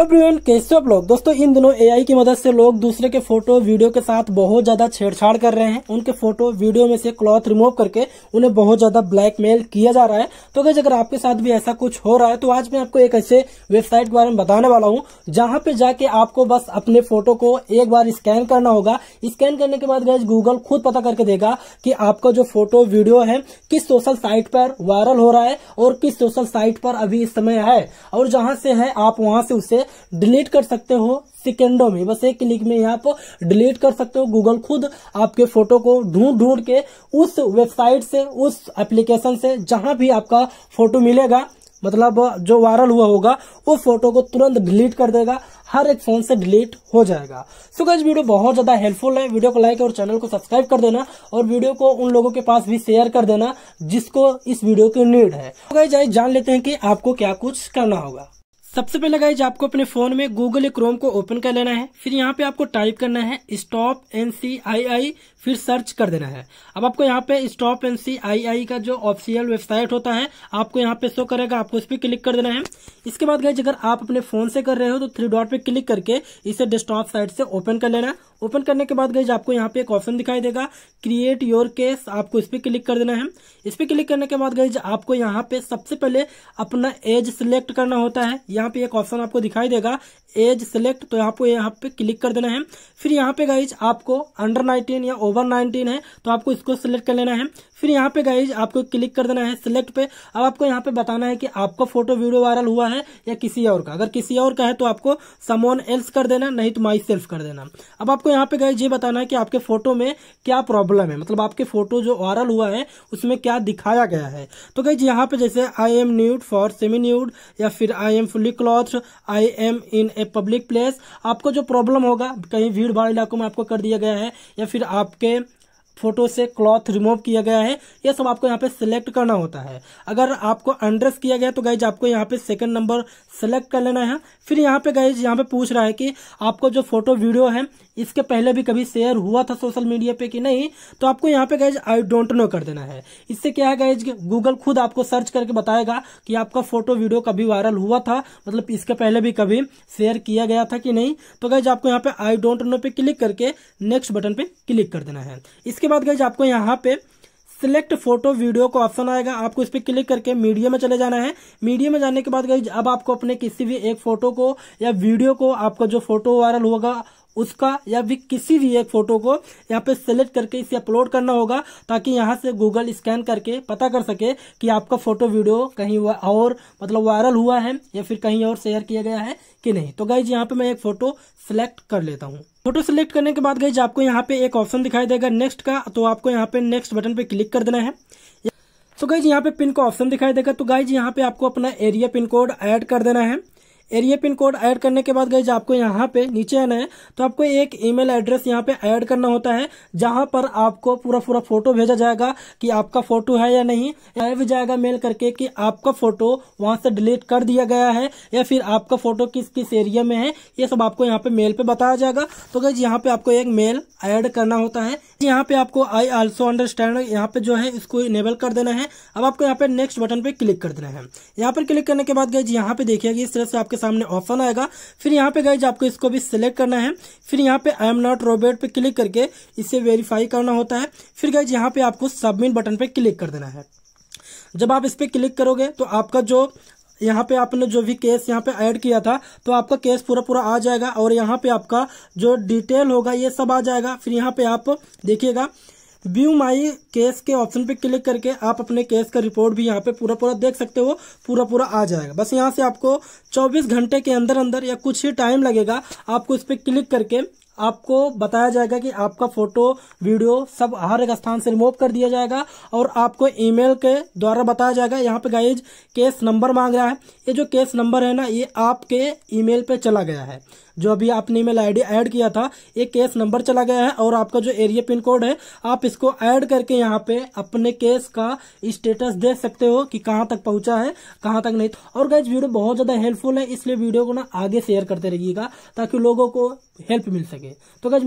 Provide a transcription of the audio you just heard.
everyone कैसे आप लोग दोस्तों इन दिनों एआई की मदद से लोग दूसरे के फोटो वीडियो के साथ बहुत ज्यादा छेड़छाड़ कर रहे हैं उनके फोटो वीडियो में से क्लॉथ रिमूव करके उन्हें बहुत ज्यादा ब्लैकमेल किया जा रहा है तो गज अगर आपके साथ भी ऐसा कुछ हो रहा है तो आज मैं आपको एक ऐसे वेबसाइट के बारे में बताने वाला हूँ जहाँ पे जाके आपको बस अपने फोटो को एक बार स्कैन करना होगा स्कैन करने के बाद गज गूगल खुद पता करके देगा कि आपका जो फोटो वीडियो है किस सोशल साइट पर वायरल हो रहा है और किस सोशल साइट पर अभी इस समय है और जहाँ से है आप वहाँ से उसे से डिलीट कर सकते हो सेकेंडों में बस एक क्लिक में यहाँ पर डिलीट कर सकते हो गूगल खुद आपके फोटो को ढूंढ ढूंढ के उस वेबसाइट से उस एप्लीकेशन से जहां भी आपका फोटो मिलेगा मतलब जो वायरल हुआ होगा वो फोटो को तुरंत डिलीट कर देगा हर एक फोन से डिलीट हो जाएगा सो गाइज वीडियो बहुत ज्यादा हेल्पफुल है वीडियो को लाइक और चैनल को सब्सक्राइब कर देना और वीडियो को उन लोगों के पास भी शेयर कर देना जिसको इस वीडियो की नीड है तो गाइज जान लेते हैं कि आपको क्या कुछ करना होगा सबसे पहले गाइज आपको अपने फोन में गूगल क्रोम को ओपन कर लेना है फिर यहाँ पे आपको टाइप करना है स्टॉप एन सी आई आई फिर सर्च कर देना है अब आपको यहाँ पे स्टॉप एन सी आई आई का जो ऑफिशियल वेबसाइट होता है आपको यहाँ पे शो करेगा आपको इस पर क्लिक कर देना है इसके बाद गाइज अगर आप अपने फोन से कर रहे हो तो थ्री डॉट पे क्लिक करके इसे डेस्कटॉप साइट से ओपन कर लेना ओपन करने के बाद गाइज आपको यहाँ पे एक ऑप्शन दिखाई देगा क्रिएट योर केस आपको इस पर क्लिक कर देना है इस पर क्लिक करने के बाद गाइज आपको यहाँ पे सबसे पहले अपना एज सिलेक्ट करना होता है यहाँ पे एक ऑप्शन आपको दिखाई देगा एज सेलेक्ट तो यहाँ पे यहाँ पे क्लिक कर देना है फिर यहाँ पे गाइज आपको अंडर नाइनटीन या ओवर नाइनटीन है तो आपको इसको सिलेक्ट कर लेना है फिर यहाँ पे गाइज आपको क्लिक कर देना है सिलेक्ट पे अब आपको यहाँ पे बताना है कि आपका फोटो वीडियो वायरल हुआ है या किसी और का अगर किसी और का है तो आपको समोन एल्स कर देना नहीं तो माई सेल्फ कर देना अब आपको यहाँ पे गाइज ये बताना है कि आपके फोटो में क्या प्रॉब्लम है मतलब आपके फोटो जो वायरल हुआ है उसमें क्या दिखाया गया है तो गाइज यहाँ पे जैसे I am nude for semi nude या फिर I am fully cloth I am in a public place आपको जो प्रॉब्लम होगा कहीं भीड़ भाड़ इलाकों में आपको कर दिया गया है या फिर आपके फोटो से क्लॉथ रिमूव किया गया है ये सब आपको यहाँ पे सिलेक्ट करना होता है अगर आपको अंड्रेस किया गया तो गाइज आपको यहाँ पे सेकंड नंबर सेलेक्ट कर लेना है फिर यहाँ पे गाइज यहाँ पे पूछ रहा है कि आपको जो फोटो वीडियो है इसके पहले भी कभी शेयर हुआ था सोशल मीडिया पे कि नहीं तो आपको यहाँ पे गाइज आई डोंट नो कर देना है इससे क्या है गाइज गूगल खुद आपको सर्च करके बताएगा कि आपका फोटो वीडियो कभी वायरल हुआ था मतलब इसके पहले भी कभी शेयर किया गया था कि नहीं तो गाइज आपको यहाँ पे आई डोंट नो पे क्लिक करके नेक्स्ट बटन पे क्लिक कर देना है इसके उसके बाद गई आपको यहाँ पे सिलेक्ट फोटो वीडियो का ऑप्शन आएगा आपको इस पर क्लिक करके मीडिया में चले जाना है मीडिया में जाने के बाद गई अब आपको अपने किसी भी एक फोटो को या वीडियो को आपका जो फोटो वायरल होगा उसका या भी किसी भी एक फोटो को यहाँ पे सेलेक्ट करके इसे अपलोड करना होगा ताकि यहाँ से गूगल स्कैन करके पता कर सके कि आपका फोटो वीडियो कहीं और मतलब वायरल हुआ है या फिर कहीं और शेयर किया गया है कि नहीं तो गाइज यहाँ पे मैं एक फोटो सिलेक्ट कर लेता हूँ फोटो सिलेक्ट करने के बाद गई आपको यहाँ पे एक ऑप्शन दिखाई देगा नेक्स्ट का तो आपको यहाँ पे नेक्स्ट बटन पे क्लिक कर देना है तो गाइज यहाँ पे पिन का ऑप्शन दिखाई देगा तो गाइज यहाँ पे आपको अपना एरिया पिन कोड एड कर देना है एरिया पिन कोड ऐड करने के बाद गई आपको यहाँ पे नीचे आना है तो आपको एक ईमेल एड्रेस यहाँ पे ऐड करना होता है जहां पर आपको पूरा पूरा फोटो भेजा जाएगा कि आपका फोटो है या नहीं या भी जाएगा मेल करके कि आपका फोटो वहां से डिलीट कर दिया गया है या फिर आपका फोटो किस किस एरिया में है ये सब आपको यहाँ पे मेल पे बताया जाएगा तो गई यहाँ पे आपको एक मेल एड करना होता है यहाँ पे आपको आई आल्सो अंडरस्टैंड यहाँ पे जो है इसको इनेबल कर देना है अब आपको यहाँ पे नेक्स्ट बटन पे क्लिक कर देना है यहाँ पर क्लिक करने के बाद गई यहाँ पे देखिएगा इस तरह से आपके आपके सामने ऑप्शन आएगा फिर यहाँ पे गए आपको इसको भी सिलेक्ट करना है फिर यहाँ पे आई एम नॉट रोबोट पे क्लिक करके इसे वेरीफाई करना होता है फिर गए यहाँ पे आपको सबमिट बटन पे क्लिक कर देना है जब आप इस पर क्लिक करोगे तो आपका जो यहाँ पे आपने जो भी केस यहाँ पे ऐड किया था तो आपका केस पूरा पूरा आ जाएगा और यहाँ पे आपका जो डिटेल होगा ये सब आ जाएगा फिर यहाँ पे आप देखिएगा व्यू माई केस के ऑप्शन पे क्लिक करके आप अपने केस का रिपोर्ट भी यहाँ पे पूरा पूरा देख सकते हो पूरा पूरा आ जाएगा बस यहाँ से आपको 24 घंटे के अंदर अंदर या कुछ ही टाइम लगेगा आपको इस पर क्लिक करके आपको बताया जाएगा कि आपका फोटो वीडियो सब हर एक स्थान से रिमूव कर दिया जाएगा और आपको ईमेल के द्वारा बताया जाएगा यहाँ पे गाइज केस नंबर मांग रहा है ये जो केस नंबर है ना ये आपके ईमेल पे चला गया है जो अभी आपने ईमेल आईडी ऐड किया था एक केस नंबर चला गया है और आपका जो एरिया पिन कोड है आप इसको ऐड करके यहाँ पे अपने केस का स्टेटस देख सकते हो कि कहाँ तक पहुंचा है कहाँ तक नहीं और गैस वीडियो बहुत ज़्यादा हेल्पफुल है इसलिए वीडियो को ना आगे शेयर करते रहिएगा ताकि लोगों को हेल्प मिल सके तो गैज